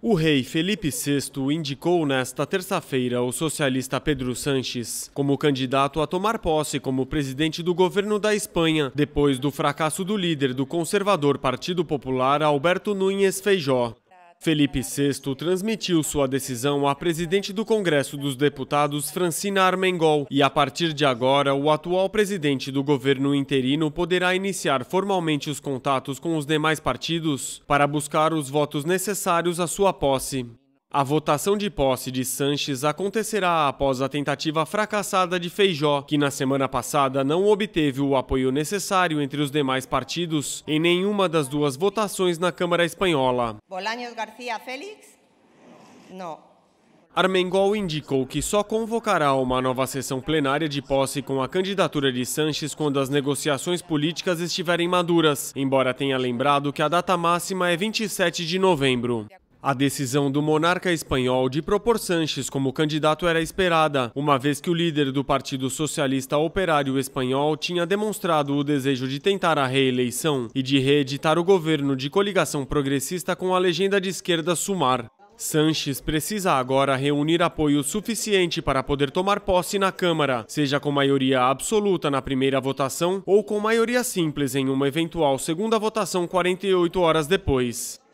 O rei Felipe VI indicou nesta terça-feira o socialista Pedro Sanches como candidato a tomar posse como presidente do governo da Espanha, depois do fracasso do líder do conservador Partido Popular, Alberto Núñez Feijó. Felipe VI transmitiu sua decisão à presidente do Congresso dos Deputados, Francina Armengol, e a partir de agora, o atual presidente do governo interino poderá iniciar formalmente os contatos com os demais partidos para buscar os votos necessários à sua posse. A votação de posse de Sanches acontecerá após a tentativa fracassada de Feijó, que na semana passada não obteve o apoio necessário entre os demais partidos em nenhuma das duas votações na Câmara Espanhola. Bolaños García Félix? Não. Armengol indicou que só convocará uma nova sessão plenária de posse com a candidatura de Sanches quando as negociações políticas estiverem maduras, embora tenha lembrado que a data máxima é 27 de novembro. A decisão do monarca espanhol de propor Sanches como candidato era esperada, uma vez que o líder do Partido Socialista Operário Espanhol tinha demonstrado o desejo de tentar a reeleição e de reeditar o governo de coligação progressista com a legenda de esquerda Sumar. Sanches precisa agora reunir apoio suficiente para poder tomar posse na Câmara, seja com maioria absoluta na primeira votação ou com maioria simples em uma eventual segunda votação 48 horas depois.